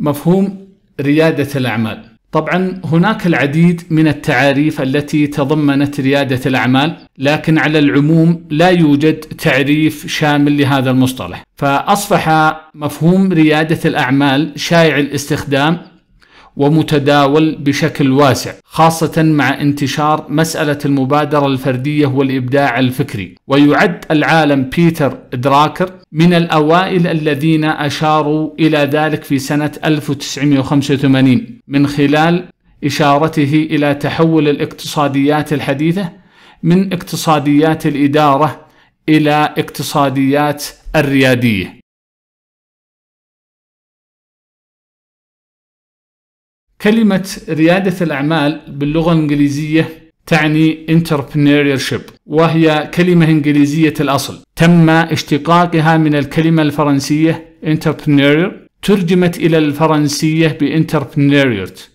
مفهوم ريادة الأعمال طبعا هناك العديد من التعاريف التي تضمنت ريادة الأعمال لكن على العموم لا يوجد تعريف شامل لهذا المصطلح فأصبح مفهوم ريادة الأعمال شائع الاستخدام ومتداول بشكل واسع خاصة مع انتشار مسألة المبادرة الفردية والإبداع الفكري ويعد العالم بيتر دراكر من الأوائل الذين أشاروا إلى ذلك في سنة 1985 من خلال إشارته إلى تحول الاقتصاديات الحديثة من اقتصاديات الإدارة إلى اقتصاديات الريادية كلمة ريادة الأعمال باللغة الإنجليزية تعني entrepreneurship وهي كلمة إنجليزية الأصل تم اشتقاقها من الكلمة الفرنسية entrepreneur ترجمت إلى الفرنسية بانتربرنيريوت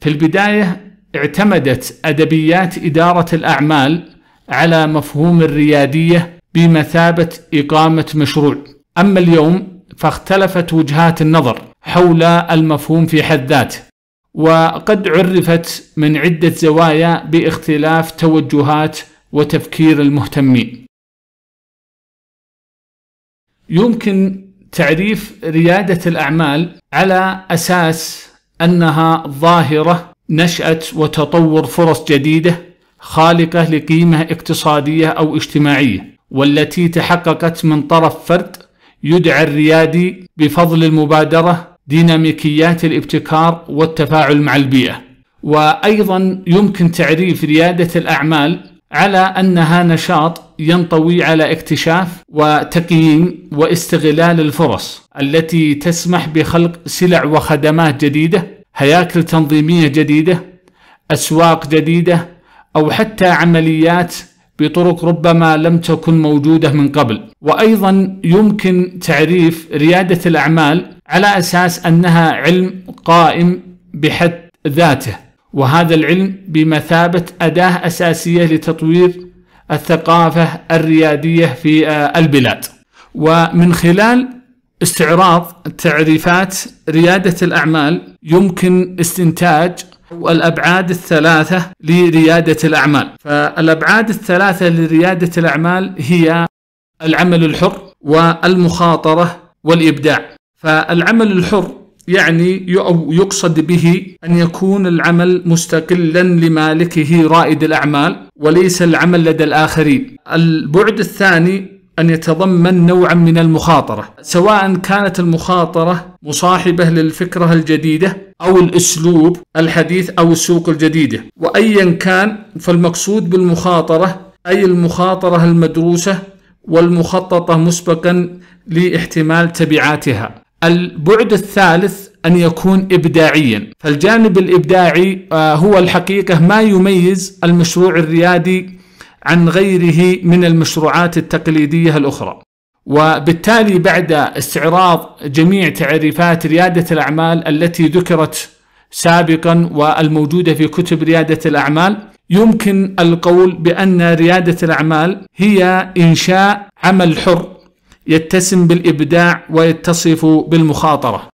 في البداية اعتمدت أدبيات إدارة الأعمال على مفهوم الريادية بمثابة إقامة مشروع أما اليوم فاختلفت وجهات النظر حول المفهوم في حد ذاته وقد عرفت من عدة زوايا باختلاف توجهات وتفكير المهتمين يمكن تعريف ريادة الأعمال على أساس أنها ظاهرة نشأت وتطور فرص جديدة خالقة لقيمة اقتصادية أو اجتماعية والتي تحققت من طرف فرد يدعى الريادي بفضل المبادرة ديناميكيات الابتكار والتفاعل مع البيئة وأيضا يمكن تعريف ريادة الأعمال على أنها نشاط ينطوي على اكتشاف وتقييم واستغلال الفرص التي تسمح بخلق سلع وخدمات جديدة هياكل تنظيمية جديدة أسواق جديدة أو حتى عمليات بطرق ربما لم تكن موجوده من قبل وايضا يمكن تعريف رياده الاعمال على اساس انها علم قائم بحد ذاته وهذا العلم بمثابه اداه اساسيه لتطوير الثقافه الرياديه في آه، البلاد ومن خلال استعراض تعريفات رياده الاعمال يمكن استنتاج والأبعاد الثلاثة لريادة الأعمال فالأبعاد الثلاثة لريادة الأعمال هي العمل الحر والمخاطرة والإبداع فالعمل الحر يعني يقصد به أن يكون العمل مستقلا لمالكه رائد الأعمال وليس العمل لدى الآخرين البعد الثاني أن يتضمن نوعا من المخاطرة سواء كانت المخاطرة مصاحبة للفكرة الجديدة أو الأسلوب الحديث أو السوق الجديدة وأيا كان فالمقصود بالمخاطرة أي المخاطرة المدروسة والمخططة مسبقا لاحتمال تبعاتها البعد الثالث أن يكون إبداعيا فالجانب الإبداعي آه، هو الحقيقة ما يميز المشروع الريادي عن غيره من المشروعات التقليدية الأخرى وبالتالي بعد استعراض جميع تعريفات ريادة الأعمال التي ذكرت سابقا والموجودة في كتب ريادة الأعمال يمكن القول بأن ريادة الأعمال هي إنشاء عمل حر يتسم بالإبداع ويتصف بالمخاطرة